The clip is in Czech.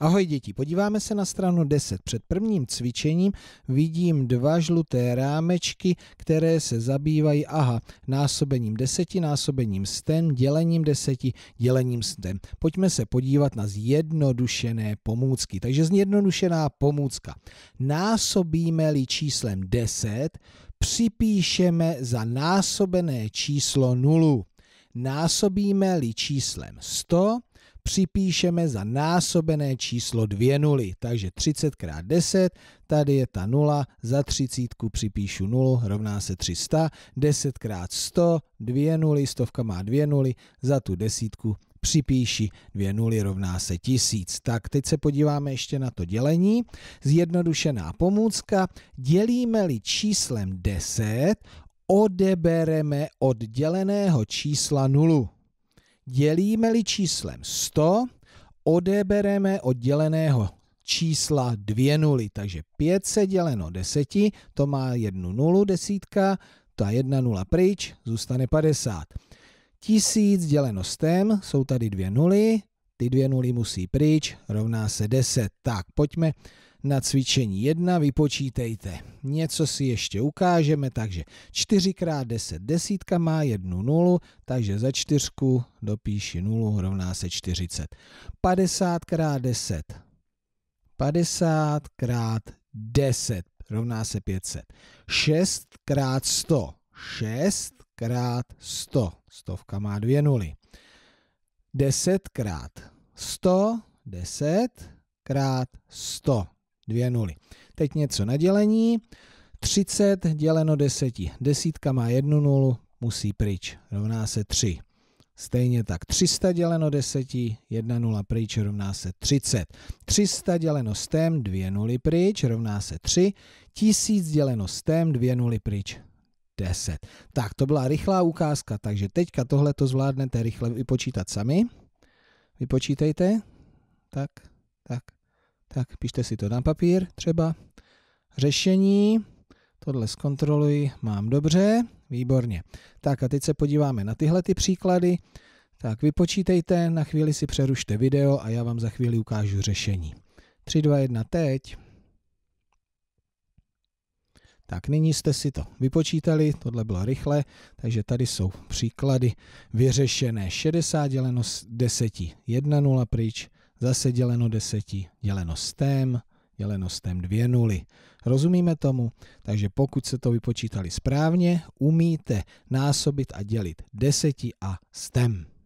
Ahoj děti, podíváme se na stranu 10. Před prvním cvičením vidím dva žluté rámečky, které se zabývají, aha, násobením deseti, násobením stem, dělením deseti, dělením stem. Pojďme se podívat na zjednodušené pomůcky. Takže zjednodušená pomůcka. Násobíme-li číslem 10, připíšeme za násobené číslo nulu. Násobíme-li číslem 100, připíšeme za násobené číslo dvě nuly. Takže 30 x 10, tady je ta nula, za třicítku připíšu nulu, rovná se 300, 10 x 100, dvě nuly, stovka má dvě nuly, za tu desítku připíši dvě nuly rovná se tisíc. Tak teď se podíváme ještě na to dělení. Zjednodušená pomůcka. Dělíme-li číslem 10, odebereme od děleného čísla nulu dělíme-li číslem 100, odebereme od děleného čísla dvě nuly. Takže 500 děleno 10, to má jednu nulu desítka, ta jedna nula pryč, zůstane 50. Tisíc děleno stem, jsou tady dvě nuly, ty dvě nuly musí pryč, rovná se 10. Tak, pojďme na cvičení 1, vypočítejte. Něco si ještě ukážeme, takže 4 x 10 desítka má jednu nulu, takže za čtyřku dopíši nulu, rovná se 40. 50 x 10. 50 x 10 rovná se 500. 6 x 100. 6 x 100. Stovka má dvě nuly. 10 krát 100, 10 krát 100, dvě nuly. Teď něco na dělení. 30 děleno 10. Desítka má jednu nulu, musí pryč, rovná se 3. Stejně tak 300 děleno 10, 1 nula pryč rovná se 30. 300 děleno stem, 2 nuly pryč rovná se 3. 1000 děleno stem, 2 nuly pryč 10. Tak, to byla rychlá ukázka, takže teďka tohle to zvládnete rychle vypočítat sami. Vypočítejte. Tak, tak, tak, pište si to na papír třeba. Řešení, tohle zkontroluji, mám dobře, výborně. Tak a teď se podíváme na tyhle ty příklady. Tak vypočítejte, na chvíli si přerušte video a já vám za chvíli ukážu řešení. 3, 2, 1, teď. Tak nyní jste si to vypočítali, tohle bylo rychle, takže tady jsou příklady vyřešené 60 děleno 10, 1 nula pryč, zase děleno 10, děleno stem, děleno stem 2 nuly. Rozumíme tomu? Takže pokud se to vypočítali správně, umíte násobit a dělit 10 a stem.